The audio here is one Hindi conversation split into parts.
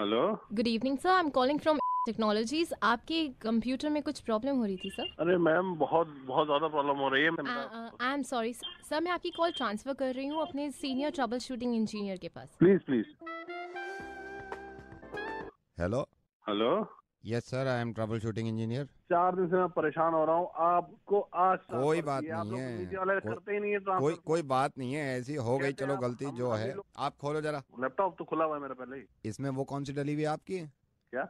Hello good evening sir I am calling from technologies आपके कंप्यूटर में कुछ प्रॉब्लम हो रही थी सर अरे मैम बहुत बहुत ज्यादा प्रॉब्लम हो रही है आई एम सॉरी सर मैं आपकी कॉल ट्रांसफर कर रही हूँ अपने सीनियर ट्रबल शूटिंग इंजीनियर के पास please please hello hello yes sir I am trouble shooting engineer चार दिन से मैं परेशान हो रहा हूँ आपको आज कोई बात नहीं है करते ही नहीं है कोई कोई बात नहीं है ऐसी हो गई चलो गलती जो है आप खोलो जरा लैपटॉप तो खुला हुआ है मेरा पहले ही इसमें वो कौन सी डली हुई आपकी क्या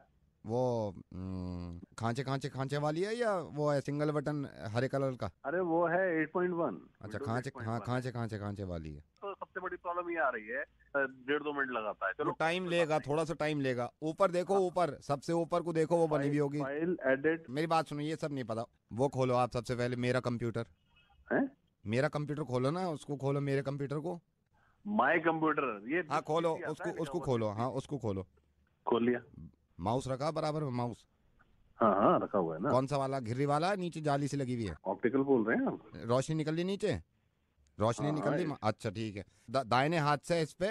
वो खांचे खांचे खांचे वाली है या वो है सिंगल बटन हरे कलर का अरे वो है 8.1 अच्छा खांचे हाँ खांचे खांचे खांचे वाली है तो बड़ी प्रॉब्लम ये आ रही है डेढ़ दो मिनट लगाता है चलो तो टाइम लेगा थोड़ा सा टाइम लेगा ऊपर देखो हाँ। ऊपर सबसे ऊपर को देखो वो बनी हुई होगी फाइल एडिट मेरी बात सुनो ये सब नहीं पता वो खोलो आप सबसे पहले मेरा कंप्यूटर है मेरा कंप्यूटर खोलो ना उसको खोलो मेरे कंप्यूटर को माई कंप्यूटर ये हाँ खोलो उसको उसको खोलो हाँ उसको खोलो खोल लिया माउस रखा बराबर माउस हाँ हाँ रखा हुआ है ना कौन सा वाला घिरी वाला नीचे जाली से लगी हुई है ऑप्टिकल बोल रहे हैं रोशनी निकल रही नीचे हाँ रोशनी निकल रही अच्छा ठीक है दा, दाहिने हाथ से इस पे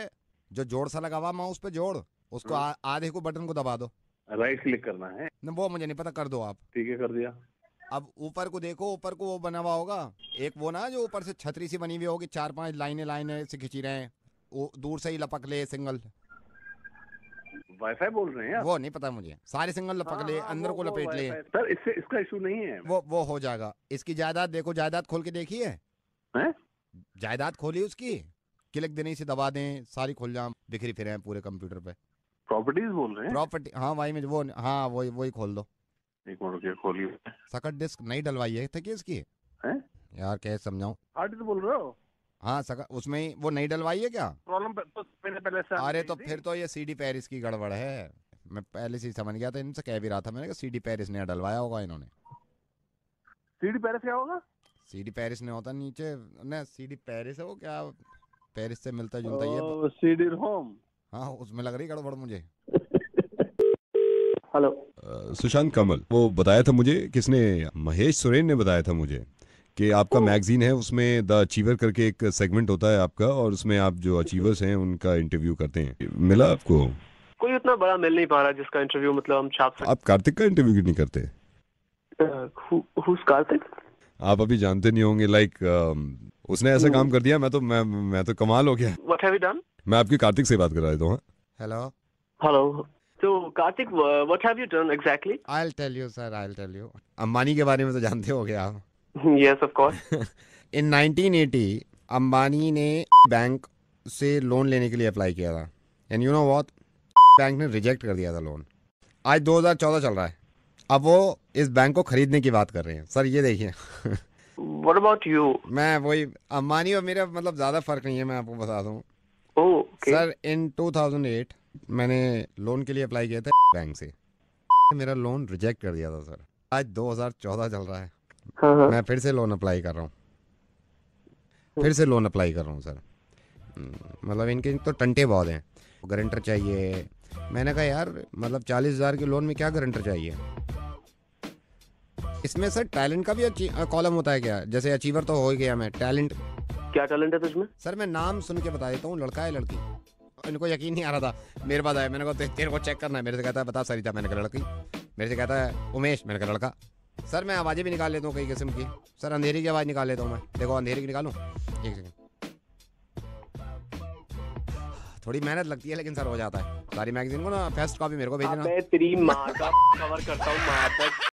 जो जोड़ सा लगा हुआ माउस पे जोड़ उसको हम्म। आधे को बटन को दबा दो राइट क्लिक करना है ना वो मुझे नहीं पता कर दो आप ठीक है कर दिया अब ऊपर को देखो ऊपर को वो बना हुआ होगा एक वो ना जो ऊपर से छतरी सी बनी हुई होगी चार पांच लाइने लाइनें से खिंची रहे हैं वो दूर से ही लपक ले सिंगल वाईफाई बोल रहे हैं वो नहीं पता मुझे सारे सिंगल लपक हाँ, ले हाँ, अंदर वो, को लपेट ले सर इससे इसका इशू नहीं है वो वो हो जाएगा इसकी जायदाद देखो जायदाद खोल के देखिए जायदाद खोली उसकी क्लिक देने से दबा दें सारी खुल खुल्जाम बिखरी फिरे हैं पूरे कंप्यूटर पे प्रॉपर्टीज बोल रहे हैं प्रॉपर्टी हाँ वही में वो हाँ वही वही खोल दो एक मिनट सकट डिस्क नहीं डलवाई है थकी इसकी है? यार कैसे समझाऊ हार्ड डिस्क बोल रहे हो हाँ सका उसमें वो नहीं डलवाई है क्या प्रॉब्लम तो मैंने पहले से अरे तो फिर तो ये सीडी पेरिस की गड़बड़ है मैं पहले से समझ गया था इनसे कह भी रहा था मैंने कहा सीडी पेरिस ने डलवाया होगा इन्होंने सीडी पेरिस क्या होगा सीडी पेरिस ने होता नीचे ना सीडी पेरिस है वो क्या पेरिस से मिलता जुलता ये सीडी रोम हाँ उसमें लग रही गड़बड़ मुझे हेलो सुशांत कमल वो बताया था मुझे किसने महेश सुरेन ने बताया था मुझे कि आपका मैगजीन है उसमें द अचीवर करके एक सेगमेंट होता है आपका और उसमें आप जो अचीवर्स हैं उनका इंटरव्यू करते हैं मिला आपको कोई उतना बड़ा मिल नहीं पा रहा जिसका इंटरव्यू मतलब हम छाप सकते आप कार्तिक का इंटरव्यू क्यों नहीं करते कार्तिक आप अभी जानते नहीं होंगे लाइक like, uh, उसने ऐसा काम कर दिया मैं तो मैं मैं तो कमाल हो गया व्हाट हैव यू डन मैं आपकी कार्तिक से बात कर रहा हूँ हेलो हेलो तो Kartik what have you done exactly I will tell you sir I will tell you Ambani के बारे में तो जानते होगे आप yes of course in 1980 Ambani ने बैंक से लोन लेने के लिए अप्लाई किया था and you know what bank ने रिजेक्ट कर दिया था लोन आज 2014 चल रहा है अब वो इस बैंक को खरीदने की बात कर रहे हैं सर ये देखिए What about you? मैं वही अम्बानी और मेरा मतलब ज़्यादा फर्क नहीं है मैं आपको बता दूँ oh, sir in sir in 2008 मैंने लोन के लिए अप्लाई किया था बैंक से मेरा लोन रिजेक्ट कर दिया था सर आज 2014 चल रहा है हाँ।, हाँ। मैं फिर से लोन अप्लाई कर रहा हूँ फिर से लोन अप्लाई कर रहा हूँ सर हम्म, मतलब इनके तो टंटे बहुत हैं गारंटर चाहिए मैंने कहा यार मतलब चालीस हज़ार के लोन में क्या गारंटर चाहिए इसमें सर टैलेंट का भी कॉलम होता है क्या जैसे अचीवर तो हो ही गया मैं टैलेंट क्या टैलेंट है तुझमें सर मैं नाम सुन के बता देता हूँ लड़का है लड़की इनको यकीन नहीं आ रहा था मेरे पास आया मैंने कहा तेरे को चेक करना है मेरे से कहता है बता सरिता मैंने कहा लड़की मेरे से कहता है उमेश मैंने कहा लड़का सर मैं आवाज़ें भी निकाल लेता हूँ कई किस्म की सर अंधेरी की आवाज़ निकाल लेता हूँ मैं देखो अंधेरी की निकालू एक सेकेंड थोड़ी मेहनत लगती है लेकिन सर हो जाता है सारी मैगजीन को ना फेस्ट कॉपी मेरे को भेजना मैं तेरी माँ का कवर करता हूँ माँ तक